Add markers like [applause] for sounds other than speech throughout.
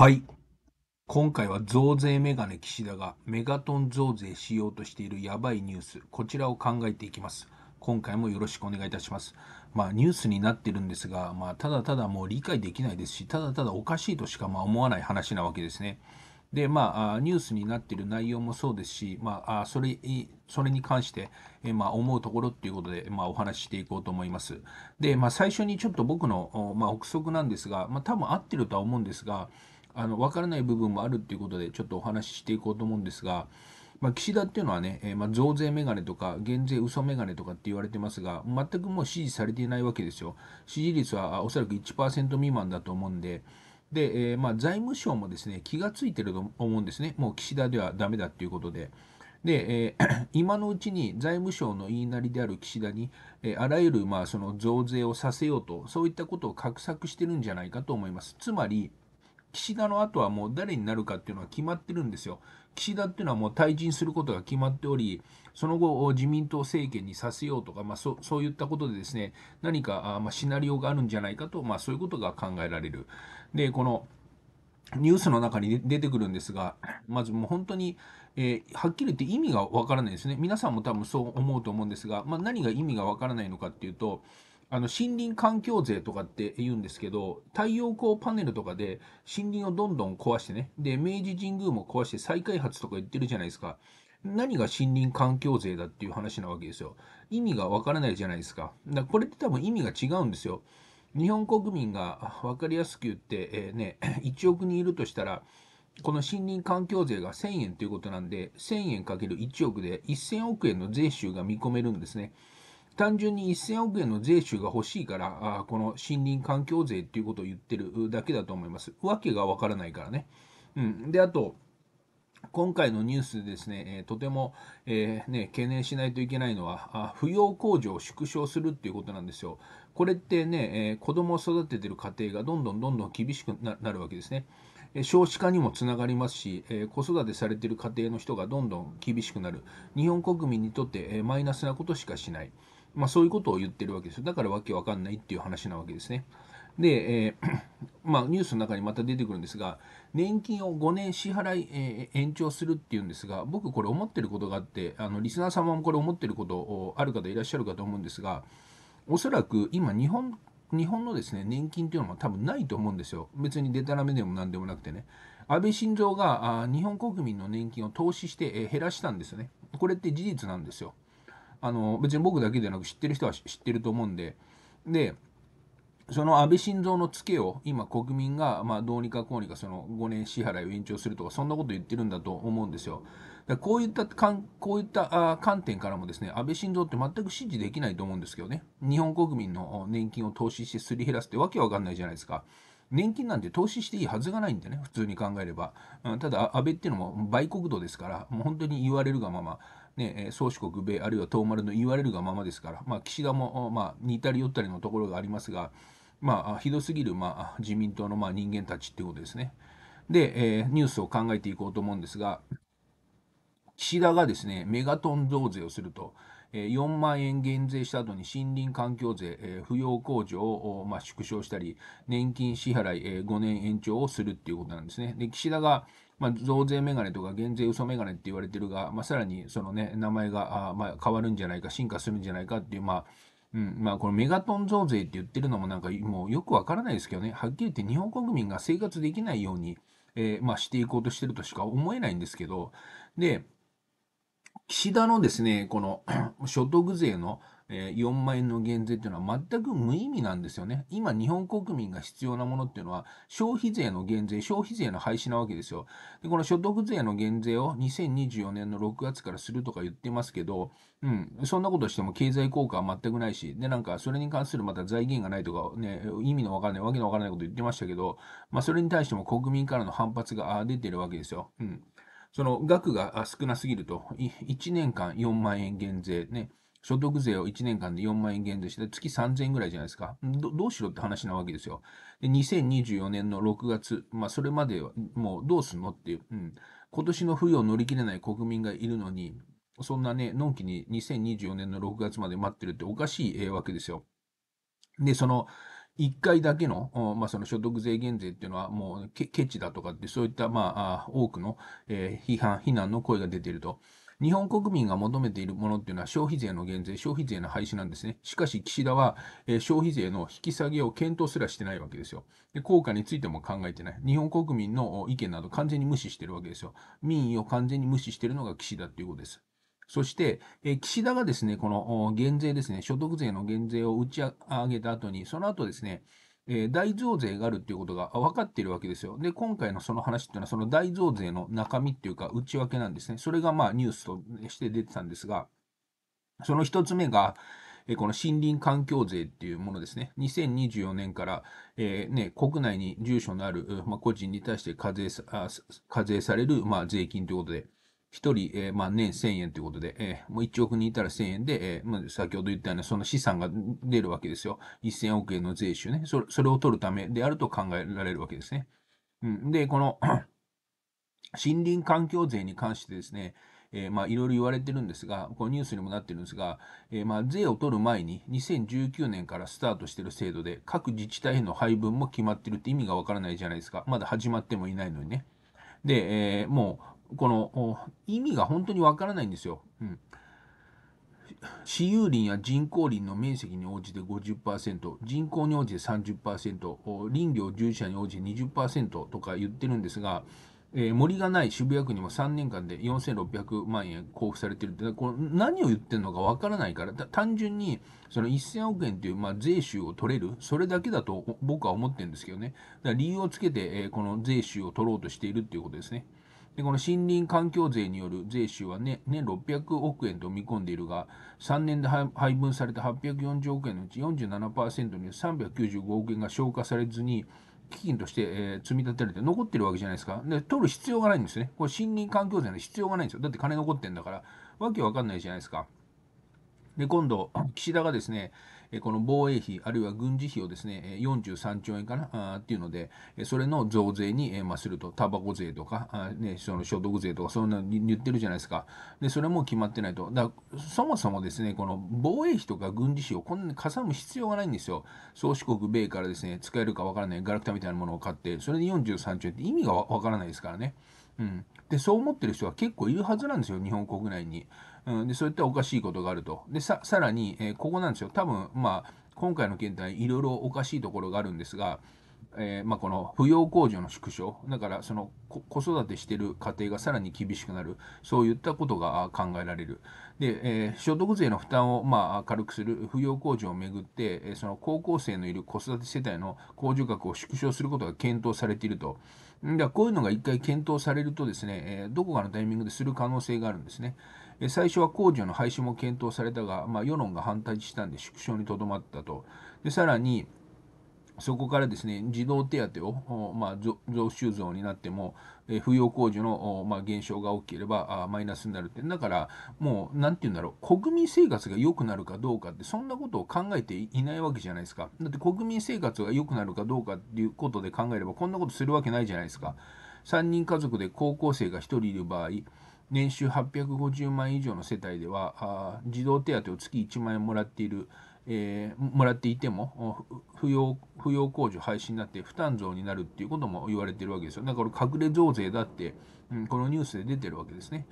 はい。今回は増税メガネ岸田がメガトン増税しようとしているやばいニュース、こちらを考えていきます。今回もよろしくお願いいたします。まあニュースになってるんですが、まあただただもう理解できないですし、ただただおかしいとしかま思わない話なわけですね。で、まあ、ニュースになっている内容もそうですし、まあ、それそれに関して、えまあ、思うところっていうことで、まあ、お話ししていこうと思います。で、まあ、最初にちょっと僕の、まあ、憶測なんですが、まあ、多分合ってるとは思うんですが、あの分からない部分もあるっていうことでちょっとお話ししていこうと思うんですが、まあ、岸田っていうのはね、えー、まあ、増税メガネとか減税嘘メガネとかって言われてますが全くもう支持されていないわけですよ支持率はおそらく1%未満だと思うんでで、えー、まあ、財務省もですね気がついてると思うんですねもう岸田ではだめだっていうことで。で、えー、[coughs] 今のうちに財務省の言いなりである岸田に、えー、あらゆるまあその増税をさせようと、そういったことを画策してるんじゃないかと思います。つまり、岸田の後はもう誰になるかっていうのは決まってるんですよ。岸田っていうのはもう退陣することが決まっており、その後、自民党政権にさせようとか、まあ、そそういったことでですね、何かあ、まあ、シナリオがあるんじゃないかと、まあ、そういうことが考えられる。で、このニュースの中に出てくるんですが、まずもう本当に、えー、はっきり言って意味がわからないですね。皆さんも多分そう思うと思うんですが、まあ、何が意味がわからないのかっていうと、あの森林環境税とかって言うんですけど、太陽光パネルとかで森林をどんどん壊してね、で、明治神宮も壊して再開発とか言ってるじゃないですか。何が森林環境税だっていう話なわけですよ。意味がわからないじゃないですか。だからこれって多分意味が違うんですよ。日本国民が分かりやすく言って、えー、ね、1 [coughs] 億人いるとしたら、この森林環境税が1000円ということなんで、1000円かける1億で1000億円の税収が見込めるんですね。単純に1000億円の税収が欲しいから、あこの森林環境税っていうことを言ってるだけだと思います。わけがわからないからね。うん。で、あと、今回のニュースでですね、えー、とても、えー、ね、懸念しないといけないのは、扶養控除を縮小するっていうことなんですよ。これってね、えー、子供を育ててる家庭がどんどんどんどん厳しくなるわけですね。少子化にもつながりますし、えー、子育てされてる家庭の人がどんどん厳しくなる、日本国民にとって、えー、マイナスなことしかしない。まあ、そういうことを言ってるわけですよ。だからわけわかんないっていう話なわけですね。で、えー、[clears throat] まあ、ニュースの中にまた出てくるんですが、年金を5年支払い、えー、延長するっていうんですが、僕、これ思ってることがあって、あのリスナー様もこれ思ってることある方いらっしゃるかと思うんですが、おそらく今、日本日本のですね年金っていうのは多分ないと思うんですよ。別にでたらめでも何でもなくてね。安倍晋三があ日本国民の年金を投資して、えー、減らしたんですよね。これって事実なんですよ。あの、別に僕だけでなく知ってる人は知ってると思うんで、で、その安倍晋三のツケを今国民がまあどうにかこうにかその5年支払いを延長するとかそんなこと言ってるんだと思うんですよ。だこういったかんこういったあ観点からもですね安倍晋三って全く支持できないと思うんですけどね日本国民の年金を投資してすり減らすってわけわかんないじゃないですか。年金なんて投資していいはずがないんでね、普通に考えれば。ただ、安倍っていうのも売国土ですから、もう本当に言われるがまま、ね、宗主国米、あるいは東丸の言われるがままですから、まあ、岸田も、まあ、似たり寄ったりのところがありますが、まあ、ひどすぎる、まあ、自民党の、まあ、人間たちということですね。で、えー、ニュースを考えていこうと思うんですが、岸田がですね、メガトン増税をすると、え4万円減税した後に森林環境税、えー、扶養控除を、まあ、縮小したり、年金支払い、えー、5年延長をするということなんですね。で、岸田が、まあ、増税メガネとか減税嘘メガネって言われてるが、まあ、さらにそのね、名前が、あまあ、変わるんじゃないか、進化するんじゃないかっていう、まあ、うん、まあこのメガトン増税って言ってるのもなんかもうよくわからないですけどね、はっきり言って日本国民が生活できないように、えー、まあしていこうとしてるとしか思えないんですけど、で、岸田のですね、この [clears throat] 所得税のえ4万円の減税っていうのは全く無意味なんですよね。今、日本国民が必要なものっていうのは、消費税の減税、消費税の廃止なわけですよ。で、この所得税の減税を2024年の6月からするとか言ってますけど、うん、そんなことしても経済効果は全くないし、で、なんか、それに関するまた財源がないとか、ね、意味のわからない、わけのわからないこと言ってましたけど、まあ、それに対しても国民からの反発が出てるわけですよ。うん。その額が少なすぎると、1年間4万円減税ね。所得税を1年間で4万円減税して、月3000円ぐらいじゃないですか。どうしろって話なわけですよ。で、2024年の6月、まあ、それまでは、もうどうすんのっていう、うん。今年の冬を乗り切れない国民がいるのに、そんなね、のんきに2024年の6月まで待ってるっておかしい、わけですよ。で、その、1回だけの、まあ、その所得税減税っていうのは、もうケチだとかって、そういった、まあ、多くの、えー、批判、非難の声が出ていると。日本国民が求めているものっていうのは消費税の減税、消費税の廃止なんですね。しかし、岸田は、えー、消費税の引き下げを検討すらしてないわけですよで。効果についても考えてない。日本国民の意見など完全に無視してるわけですよ。民意を完全に無視してるのが岸田っていうことです。そして、え岸田がですね、この減税ですね、所得税の減税を打ち上げた後に、その後ですね、えー、大増税があるっていうことが分かっているわけですよ。で、今回のその話っていうのは、その大増税の中身っていうか、内訳なんですね。それがまあニュースとして出てたんですが、その一つ目が、えこの森林環境税っていうものですね。2024年から、えー、ね、国内に住所のある、まあ、個人に対して課税さ課税される、まあ、税金ということで、一人、えー、まあ年1000円ということで、えー、もう1億人いたら1000円で、えー、まあ、先ほど言ったようなその資産が出るわけですよ。1000億円の税収ね。それそれを取るためであると考えられるわけですね。うん、で、この [clears throat] 森林環境税に関してですね、えー、まあいろいろ言われてるんですが、このニュースにもなってるんですが、えー、まあ税を取る前に2019年からスタートしてる制度で、各自治体への配分も決まってるって意味がわからないじゃないですか。まだ始まってもいないのにね。で、えー、もうこの意味が本当にわからないんですよ。うん、私有林や人工林の面積に応じて50%、人口に応じて30%、林業従事者に応じて20%とか言ってるんですが、えー、森がない渋谷区にも3年間で4600万円交付されてるって、これ何を言ってるのかわからないから、単純にその1000億円という、まあ、税収を取れる、それだけだと僕は思ってるんですけどね。だから理由をつけて、えー、この税収を取ろうとしているっていうことですね。で、この森林環境税による税収は、ね、年600億円と見込んでいるが、3年で配分された840億円のうち47%に395億円が消化されずに、基金として、えー、積み立てられて残ってるわけじゃないですか。で、取る必要がないんですね。これ森林環境税の必要がないんですよ。だって金残ってんだから、わけわかんないじゃないですか。で今度、岸田がですね、この防衛費、あるいは軍事費をですね、43兆円かなっていうので、それの増税に、ますると、タバコ税とか、ね、その所得税とか、そんなに言ってるじゃないですか。で、それも決まってないと。だそもそもですね、この防衛費とか軍事費をこんなにかさむ必要がないんですよ。宗主国米からですね、使えるかわからないガラクタみたいなものを買って、それで43兆円って意味がわからないですからね。うん。で、そう思ってる人は結構いるはずなんですよ、日本国内に。うん、でそういったおかしいことがあると。で、さらに、えー、ここなんですよ。多分、まあ、今回の件でいろいろおかしいところがあるんですが、えー、まあ、この扶養控除の縮小、だからその子育てしてる家庭がさらに厳しくなる、そういったことが考えられる。で、えー、所得税の負担をまあ軽くする扶養控除をめぐって、えその高校生のいる子育て世帯の控除額を縮小することが検討されていると。だこういうのが一回検討されるとですね、えどこかのタイミングでする可能性があるんですね。え最初は控除の廃止も検討されたが、まあ、世論が反対したんで縮小にとどまったと。でさらに、そこからですね、児童手当を、まあ、増収増になっても、え扶養控除の、まあ、減少が大きければあマイナスになるって、だから、もう、なんて言うんだろう、国民生活が良くなるかどうかって、そんなことを考えていないわけじゃないですか。だって国民生活が良くなるかどうかっていうことで考えれば、こんなことするわけないじゃないですか。3人家族で高校生が1人いる場合、年収850万以上の世帯では、児童手当を月1万円もらっている。えー、もらっていても扶養扶養控除廃止になって負担増になるっていうことも言われてるわけですよだからこれ隠れ増税だって、うん、このニュースで出てるわけですね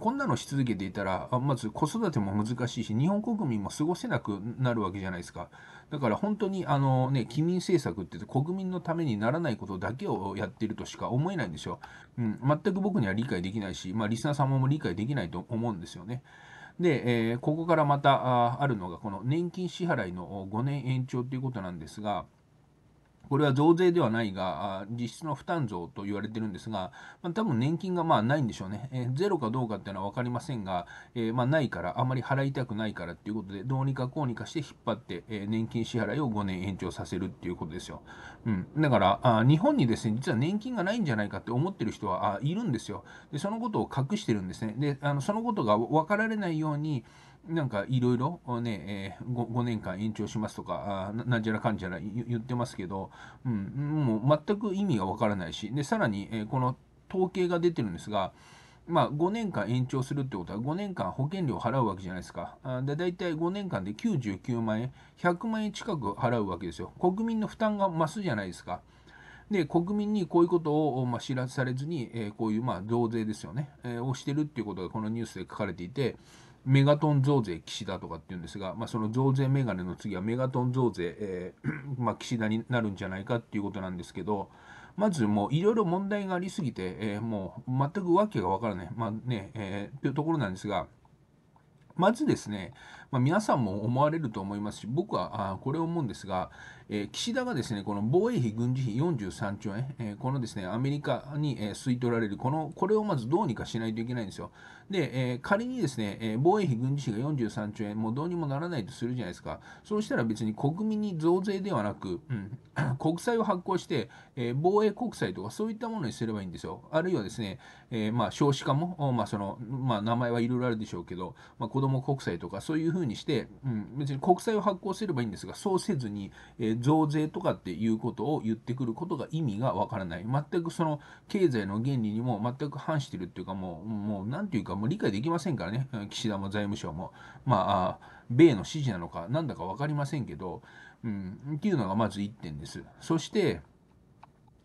こんなのし続けていたらまず子育ても難しいし日本国民も過ごせなくなるわけじゃないですかだから本当にあのね機民政策って国民のためにならないことだけをやってるとしか思えないんですよ、うん、全く僕には理解できないし、まあ、リスナー様も理解できないと思うんですよねで、えー、ここからまたあるのが、この年金支払いの5年延長ということなんですが、これは増税ではないが、実質の負担増と言われてるんですが、まあ、多分年金がまあないんでしょうね、えー、ゼロかどうかっていうのは分かりませんが、えー、まあないから、あまり払いたくないからっていうことで、どうにかこうにかして引っ張って、えー、年金支払いを5年延長させるっていうことですよ。うん、だからあ、日本にですね、実は年金がないんじゃないかって思ってる人はあいるんですよで。そのことを隠してるんですね。であのそのことが分かられないように、なんかいろいろね、えー5、5年間延長しますとか、あなんじゃらかんじゃら言ってますけど、うん、もう全く意味がわからないし、で、さらに、えー、この統計が出てるんですが、まあ、5年間延長するってことは、5年間保険料を払うわけじゃないですか。で、大体5年間で99万円、100万円近く払うわけですよ。国民の負担が増すじゃないですか。で、国民にこういうことを、まあ、知らされずに、えー、こういう、まあ、増税ですよね、えー、をしてるっていうことがこのニュースで書かれていて、メガトン増税岸田とかっていうんですが、まあ、その増税メガネの次はメガトン増税、えー、[coughs] まあ、岸田になるんじゃないかっていうことなんですけど、まずもういろいろ問題がありすぎて、えー、もう全く訳が分からない、まあねえー、というところなんですが、まずですね、まあ、皆さんも思われると思いますし、僕はあこれを思うんですが、えー、岸田がですね、この防衛費、軍事費43兆円、えー、このですね、アメリカに、えー、吸い取られる、この、これをまずどうにかしないといけないんですよ。で、え仮にですね、え防衛費、軍事費が43兆円、もうどうにもならないとするじゃないですか。そうしたら別に国民に増税ではなく、うん、[coughs] 国債を発行して、え防衛国債とかそういったものにすればいいんですよ。あるいはですね、えまあ、少子化も、まあ、その、まあ、名前はいろいろあるでしょうけど、まあ、子ども国債とかそういうふうふうにして、うん、別に国債を発行すればいいんですが、そうせずに、えー、増税とかっていうことを言ってくることが意味がわからない。全くその経済の原理にも全く反してるっていうか、もう、もう、なんていうか、もう理解できませんからね、岸田も財務省も。まあ、米の指示なのか、なんだか分かりませんけど、うん、っていうのがまず1点です。そして、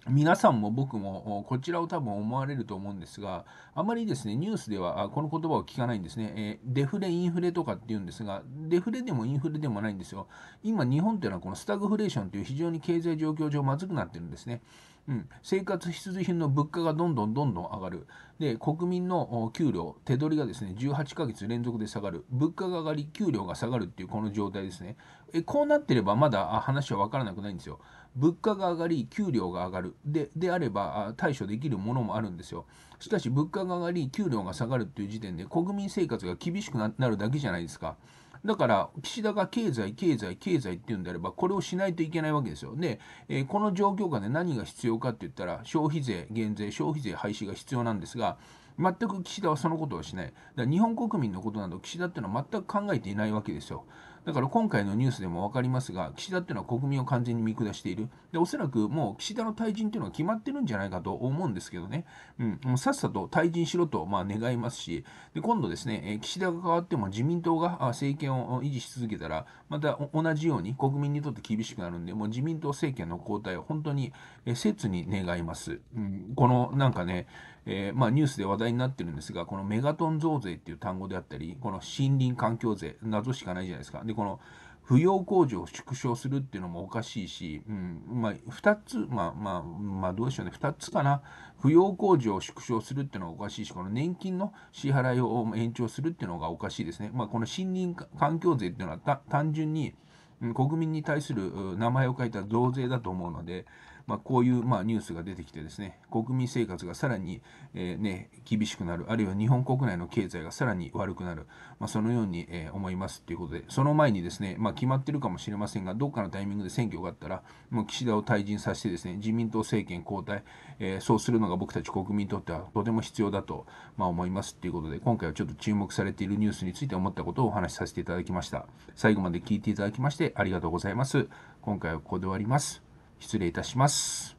皆さんも僕もこちらを多分思われると思うんですが、あまりですね、ニュースではこの言葉を聞かないんですね。えデフレ、インフレとかっていうんですが、デフレでもインフレでもないんですよ。今、日本っていうのはこのスタグフレーションという非常に経済状況上まずくなってるんですね。うん、生活必需品の物価がどんどんどんどん上がるで国民の給料手取りがですね18ヶ月連続で下がる物価が上がり給料が下がるっていうこの状態ですねえこうなってればまだ話は分からなくないんですよ物価が上がり給料が上がるでであれば対処できるものもあるんですよしかし物価が上がり給料が下がるっていう時点で国民生活が厳しくなるだけじゃないですか。だから、岸田が経済、経済、経済っていうんであれば、これをしないといけないわけですよ。で、えー、この状況下で何が必要かって言ったら、消費税減税、消費税廃止が必要なんですが、全く岸田はそのことをしない。だから日本国民のことなど、岸田っていうのは全く考えていないわけですよ。だから今回のニュースでも分かりますが、岸田っていうのは国民を完全に見下している。で、おそらくもう岸田の退陣っていうのは決まってるんじゃないかと思うんですけどね、うん、もうさっさと退陣しろとまあ願いますし、で今度ですね、え岸田が変わっても自民党が政権を維持し続けたら、また同じように国民にとって厳しくなるんで、もう自民党政権の交代を本当に切に願います。うん、このなんかね、えー、まあ、ニュースで話題になってるんですが、このメガトン増税っていう単語であったり、この森林環境税、謎しかないじゃないですか。で、この扶養控除を縮小するっていうのもおかしいし、うんまあ、2つ、まあまあ、まあ、どうでしょうね、2つかな、扶養控除を縮小するっていうのがおかしいし、この年金の支払いを延長するっていうのがおかしいですね。まあ、この森林環境税っていうのは単純に国民に対する名前を書いた増税だと思うので、まあ、こういうまあニュースが出てきてですね、国民生活がさらに、えー、ね、厳しくなる、あるいは日本国内の経済がさらに悪くなる、まあ、そのように、えー、思いますということで、その前にですね、まあ、決まってるかもしれませんが、どっかのタイミングで選挙があったら、もう岸田を退陣させてですね、自民党政権交代、えー、そうするのが僕たち国民にとってはとても必要だと、まあ、思いますということで、今回はちょっと注目されているニュースについて思ったことをお話しさせていただきました。最後まで聞いていただきましてありがとうございます。今回はここで終わります。失礼いたします。